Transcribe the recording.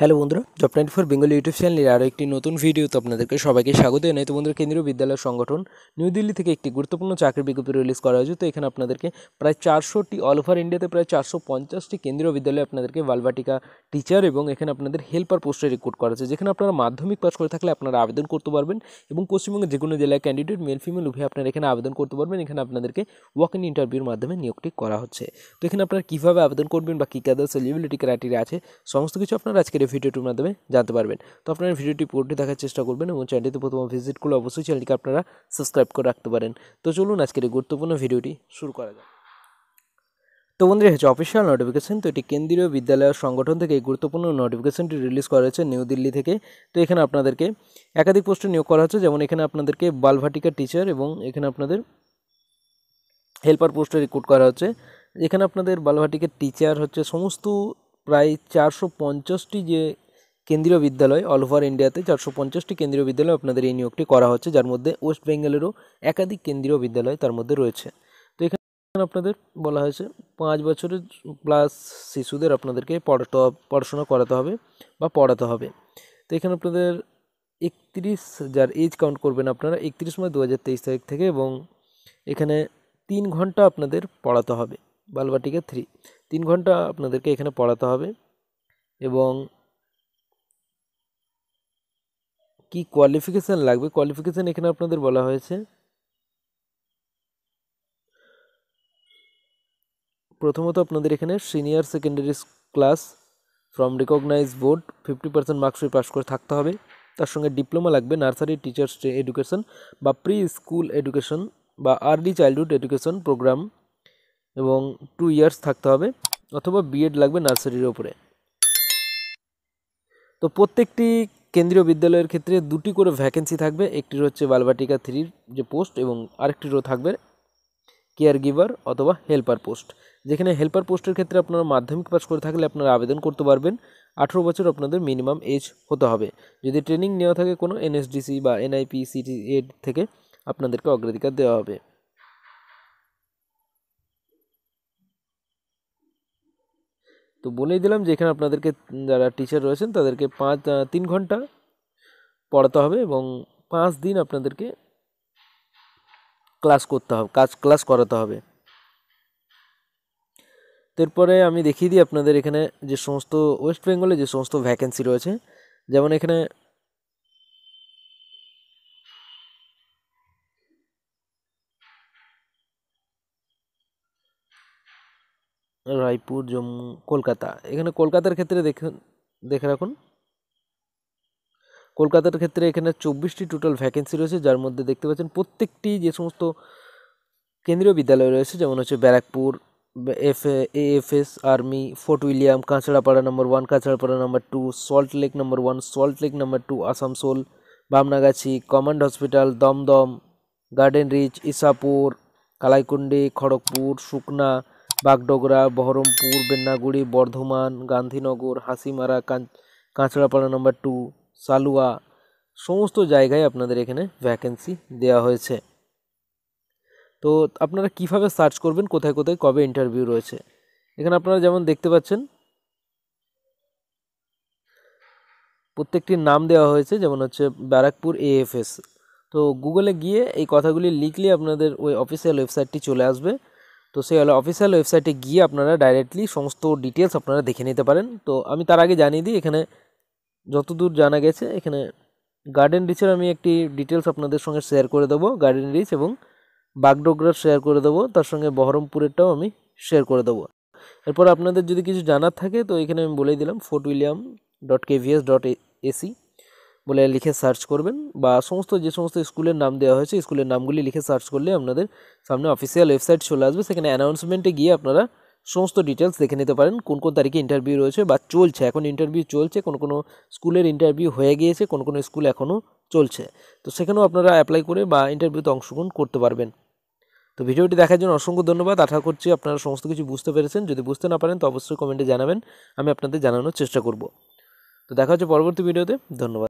hello বন্ধুরা job twenty four Bengal YouTube চ্যানেলের আরও একটি নতুন ভিডিওতে আপনাদেরকে সবাইকে স্বাগত জানাই তো বন্ধুরা কেন্দ্রীয় বিদ্যালয় সংগঠন নিউ দিল্লি থেকে একটি গুরুত্বপূর্ণ চাকরির বিজ্ঞপ্তি রিলিজ করা হয়েছে তো এখানে আপনাদেরকে প্রায় চারশোটি অল ওভার ইন্ডিয়াতে প্রায় চারশো পঞ্চাশটি কেন্দ্রীয় বিদ্যালয়ে আপনাদেরকে বালবাটিকা টিচার এবং এখানে আপনাদের হেল্পার পোস্টে রিক্রুট করা হয়েছে যেখানে আপনারা মাধ্যমিক পাস করে থাকলে আপনারা আবেদন করতে পারবেন এবং পশ্চিমবঙ্গের যে কোনো জেলায় ক্যান্ডিডেট মেল ফিমেল উভয় আপনারা এখানে আবেদন করতে পারবেন এখানে আপনাদেরকে ওয়াক ইন ইন্টারভিউর মাধ্যমে নিয়োগটি করা হচ্ছে তো এখানে আপনারা কীভাবে আবেদন করবেন বা কী কাদের সেলিবিলিটি ক্রাইটেরিয়া আছে সমস্ত কিছু আপনারা আজকের এটা ভিডিওটির মাধ্যমে জানতে পারবেন তো আপনারা ভিডিওটি পুরোটি দেখার চেষ্টা করবেন এবং চ্যানেলটিতে প্রথম ভিজিট করলে অবশ্যই চ্যানেলটিকে আপনারা সাবস্ক্রাইব করে রাখতে পারেন তো চলুন আজকের এই গুরুত্বপূর্ণ ভিডিওটি শুরু করা যাক তো বন্ধুরা হচ্ছে অফিসিয়াল নোটিফিকেশন তো এটি কেন্দ্রীয় বিদ্যালয় সংগঠন থেকে এই গুরুত্বপূর্ণ নোটিফিকেশানটি রিলিজ করা হয়েছে নিউ দিল্লি থেকে তো এখানে আপনাদেরকে একাধিক পোস্টে নিয়োগ করা হচ্ছে যেমন এখানে আপনাদেরকে বালভাটিকা টিচার এবং এখানে আপনাদের হেল্পার পোস্টে রিক্রুট করা হচ্ছে এখানে আপনাদের বালভাটিকের টিচার হচ্ছে সমস্ত প্রায় চারশো পঞ্চাশটি যে কেন্দ্রীয় বিদ্যালয় অল ওভার ইন্ডিয়াতে চারশো পঞ্চাশটি কেন্দ্রীয় বিদ্যালয় আপনাদের এই নিয়োগটি করা হচ্ছে যার মধ্যে ওয়েস্ট বেঙ্গলেরও একাধিক কেন্দ্রীয় বিদ্যালয় তার মধ্যে রয়েছে তো এখানে আপনাদের বলা হয়েছে পাঁচ বছরের প্লাস শিশুদের আপনাদেরকে পড়াতে পড়াশোনা করাতে হবে বা পড়াতে হবে তো এখানে আপনাদের একত্রিশ যার এজ কাউন্ট করবেন আপনারা একত্রিশ মার্চ দু হাজার তেইশ তারিখ থেকে এবং এখানে তিন ঘন্টা আপনাদের পড়াতে হবে বালবাটিকা থ্রি তিন ঘন্টা আপনাদেরকে এখানে পড়াতে হবে এবং কি কোয়ালিফিকেশান লাগবে কোয়ালিফিকেশান এখানে আপনাদের বলা হয়েছে প্রথমত আপনাদের এখানে senior secondary class from recognise board fifty percent marks pass করে থাকতে হবে তার সঙ্গে ডিপ্লোমা লাগবে নার্সারি টিচার্স এডুকেশন বা প্রি স্কুল এডুকেশন বা আর্লি চাইল্ডহুড এডুকেশন প্রোগ্রাম এবং টু ইয়ার্স থাকতে হবে অথবা বিএড লাগবে নার্সারির ওপরে তো প্রত্যেকটি কেন্দ্রীয় বিদ্যালয়ের ক্ষেত্রে দুটি করে ভ্যাকেন্সি থাকবে একটির হচ্ছে বালবাটিকা থ্রির যে পোস্ট এবং আরেকটিরও থাকবে কেয়ার গিভার অথবা হেল্পার পোস্ট যেখানে হেল্পার পোস্টের ক্ষেত্রে আপনারা মাধ্যমিক পাস করে থাকলে আপনারা আবেদন করতে পারবেন আঠেরো বছর আপনাদের মিনিমাম এজ হতে হবে যদি ট্রেনিং নেওয়া থাকে কোনো এনএসডিসি বা এনআইপি সিটি এর থেকে আপনাদেরকে অগ্রাধিকার দেওয়া হবে তো বলেই দিলাম যে এখানে আপনাদেরকে যারা টিচার রয়েছেন তাদেরকে পাঁচ তিন ঘন্টা পড়াতে হবে এবং পাঁচ দিন আপনাদেরকে ক্লাস করতে হবে কাজ ক্লাস করাতে হবে তারপরে আমি দেখিয়ে দিই আপনাদের এখানে যে সমস্ত ওয়েস্ট বেঙ্গলে যে সমস্ত ভ্যাকেন্সি রয়েছে যেমন এখানে রায়পুর জম্মু কলকাতা এখানে কলকাতার ক্ষেত্রে দেখে দেখে রাখুন কলকাতার ক্ষেত্রে এখানে চব্বিশটি টোটাল ভ্যাকেন্সি রয়েছে যার মধ্যে দেখতে পাচ্ছেন প্রত্যেকটি যে সমস্ত কেন্দ্রীয় বিদ্যালয় রয়েছে যেমন হচ্ছে Barrackpore F AFS army fort William Kanchrapara নম্বর ওয়ান কাঁচড়াপাড়া নম্বর টু সল্ট লেক নম্বর ওয়ান সল্ট লেক নম্বর two Asansol Bamangachhi command hospital Dumdum garden reach Ishapore Kalaikunda Kharagpur Sukna Bagdogra Berhampore Binnaguri Burdwan Gandhinagar Hasimara Kanchrapara number two Salua সমস্ত জায়গায় আপনাদের এখানে ভ্যাকেন্সি দেওয়া হয়েছে তো আপনারা কিভাবে সার্চ করবেন কোথায় কোথায় কবে ইন্টারভিউ রয়েছে এখানে আপনারা যেমন দেখতে পাচ্ছেন প্রত্যেকটির নাম দেওয়া হয়েছে যেমন হচ্ছে ব্যারাকপুর এএফএস তো গুগলে গিয়ে এই কথাগুলি লিখলে আপনাদের ওই অফিসিয়াল ওয়েবসাইটটি চলে আসবে তো সেই হলো অফিসিয়াল ওয়েবসাইটে গিয়ে আপনারা ডাইরেক্টলি সমস্ত ডিটেলস আপনারা দেখে নিতে পারেন তো আমি তার আগে জানিয়ে দিই এখানে যতদূর জানা গেছে এখানে গার্ডেন রিচের আমি একটি ডিটেলস আপনাদের সঙ্গে শেয়ার করে দেবো গার্ডেন রিচ এবং বাগডোগরার শেয়ার করে দেবো তার সঙ্গে বহরমপুরেরটাও আমি শেয়ার করে দেবো এরপর আপনাদের যদি কিছু জানার থাকে তো এখানে আমি বলেই দিলাম fort William dot KVS dot AC বলে লিখে সার্চ করবেন বা সমস্ত যে সমস্ত স্কুলের নাম দেওয়া হয়েছে স্কুলের নামগুলি লিখে সার্চ করলে আপনাদের সামনে অফিসিয়াল ওয়েবসাইট চলে আসবে সেখানে অ্যানাউন্সমেন্টে গিয়ে আপনারা সমস্ত ডিটেলস দেখে নিতে পারেন কোন কোন তারিখে ইন্টারভিউ রয়েছে বা চলছে এখন ইন্টারভিউ চলছে কোন কোন স্কুলের ইন্টারভিউ হয়ে গিয়েছে কোন কোন স্কুল এখনও চলছে তো সেখানেও আপনারা অ্যাপ্লাই করে বা ইন্টারভিউতে অংশগ্রহণ করতে পারবেন তো ভিডিওটি দেখার জন্য অসংখ্য ধন্যবাদ আশা করছি আপনারা সমস্ত কিছু বুঝতে পেরেছেন যদি বুঝতে না পারেন তো অবশ্যই কমেন্টে জানাবেন আমি আপনাদের জানানোর চেষ্টা করব তো দেখা হচ্ছে পরবর্তী ভিডিওতে ধন্যবাদ